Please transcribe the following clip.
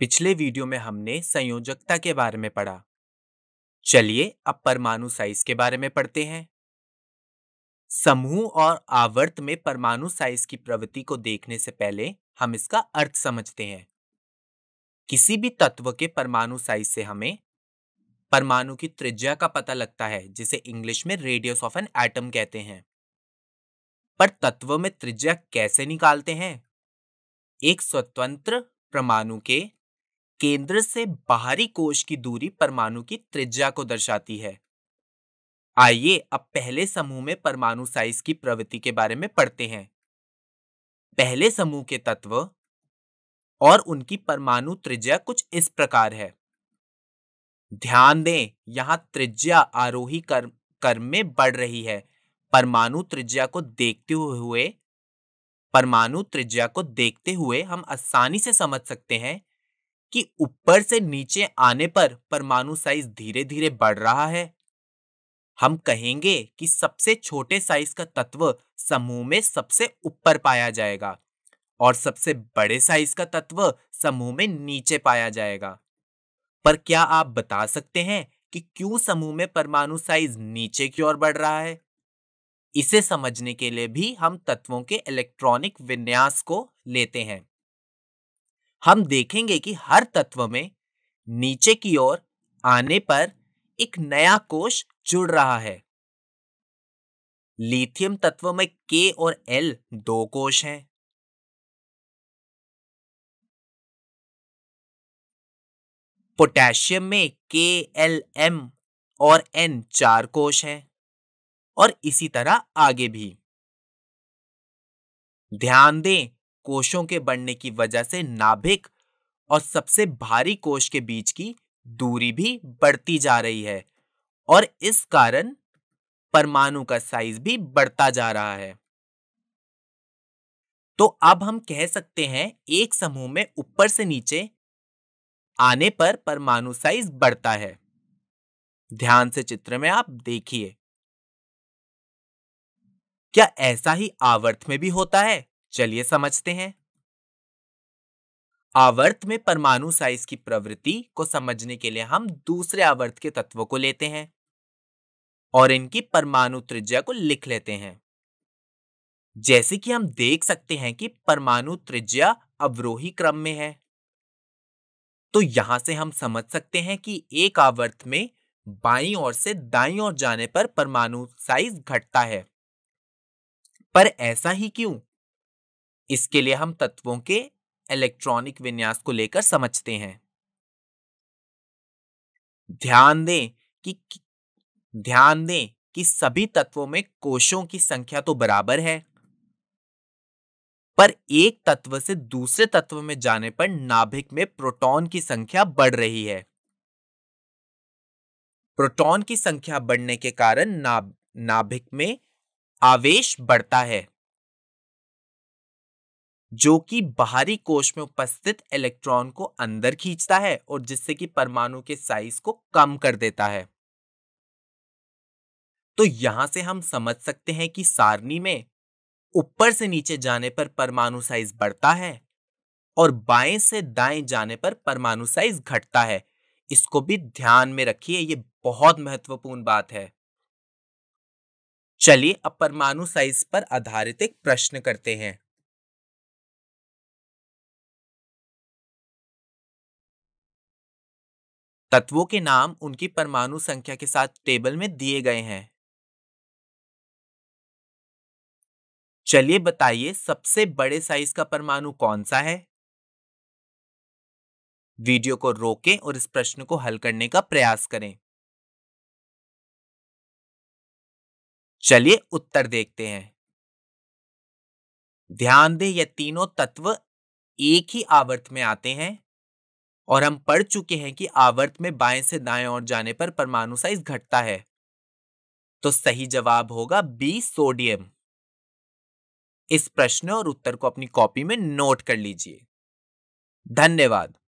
पिछले वीडियो में हमने संयोजकता के बारे में पढ़ा चलिए अब परमाणु साइज के बारे में पढ़ते हैं समूह और आवर्त में परमाणु साइज की प्रवृत्ति को देखने से पहले हम इसका अर्थ समझते हैं किसी भी तत्व के परमाणु साइज से हमें परमाणु की त्रिज्या का पता लगता है जिसे इंग्लिश में रेडियस ऑफ एन एटम कहते हैं पर तत्व में त्रिज्या कैसे निकालते हैं एक स्वतंत्र परमाणु के केंद्र से बाहरी कोश की दूरी परमाणु की त्रिज्या को दर्शाती है आइए अब पहले समूह में परमाणु साइज की प्रवृत्ति के बारे में पढ़ते हैं पहले समूह के तत्व और उनकी परमाणु त्रिज्या कुछ इस प्रकार है ध्यान दें यहां त्रिज्या आरोही कर्म कर्म में बढ़ रही है परमाणु त्रिज्या को देखते हुए परमाणु त्रिज्या को देखते हुए हम आसानी से समझ सकते हैं कि ऊपर से नीचे आने पर परमाणु साइज धीरे धीरे बढ़ रहा है हम कहेंगे कि सबसे छोटे साइज का तत्व समूह में सबसे ऊपर पाया जाएगा और सबसे बड़े साइज का तत्व समूह में नीचे पाया जाएगा पर क्या आप बता सकते हैं कि क्यों समूह में परमाणु साइज नीचे की ओर बढ़ रहा है इसे समझने के लिए भी हम तत्वों के इलेक्ट्रॉनिक विन्यास को लेते हैं हम देखेंगे कि हर तत्व में नीचे की ओर आने पर एक नया कोश जुड़ रहा है लिथियम तत्व में के और एल दो कोश हैं पोटेशियम में के एल एम और एन चार कोश हैं और इसी तरह आगे भी ध्यान दें कोशों के बढ़ने की वजह से नाभिक और सबसे भारी कोश के बीच की दूरी भी बढ़ती जा रही है और इस कारण परमाणु का साइज भी बढ़ता जा रहा है तो अब हम कह सकते हैं एक समूह में ऊपर से नीचे आने पर परमाणु साइज बढ़ता है ध्यान से चित्र में आप देखिए क्या ऐसा ही आवर्त में भी होता है चलिए समझते हैं आवर्त में परमाणु साइज की प्रवृत्ति को समझने के लिए हम दूसरे आवर्त के तत्वों को लेते हैं और इनकी परमाणु त्रिज्या को लिख लेते हैं जैसे कि हम देख सकते हैं कि परमाणु त्रिज्या अवरोही क्रम में है तो यहां से हम समझ सकते हैं कि एक आवर्त में बाई ओर से दाई ओर जाने पर परमाणु साइज घटता है पर ऐसा ही क्यों इसके लिए हम तत्वों के इलेक्ट्रॉनिक विन्यास को लेकर समझते हैं ध्यान दें कि ध्यान दें कि सभी तत्वों में कोशों की संख्या तो बराबर है पर एक तत्व से दूसरे तत्व में जाने पर नाभिक में प्रोटॉन की संख्या बढ़ रही है प्रोटॉन की संख्या बढ़ने के कारण नाभिक में आवेश बढ़ता है जो कि बाहरी कोश में उपस्थित इलेक्ट्रॉन को अंदर खींचता है और जिससे कि परमाणु के साइज को कम कर देता है तो यहां से हम समझ सकते हैं कि सारणी में ऊपर से नीचे जाने पर परमाणु साइज बढ़ता है और बाएं से दाएं जाने पर परमाणु साइज घटता है इसको भी ध्यान में रखिए ये बहुत महत्वपूर्ण बात है चलिए अब परमाणु साइज पर आधारित एक प्रश्न करते हैं तत्वों के नाम उनकी परमाणु संख्या के साथ टेबल में दिए गए हैं चलिए बताइए सबसे बड़े साइज का परमाणु कौन सा है वीडियो को रोकें और इस प्रश्न को हल करने का प्रयास करें चलिए उत्तर देखते हैं ध्यान दें ये तीनों तत्व एक ही आवर्त में आते हैं और हम पढ़ चुके हैं कि आवर्त में बाएं से दाएं ओर जाने पर परमाणु साइज घटता है तो सही जवाब होगा बी सोडियम इस प्रश्न और उत्तर को अपनी कॉपी में नोट कर लीजिए धन्यवाद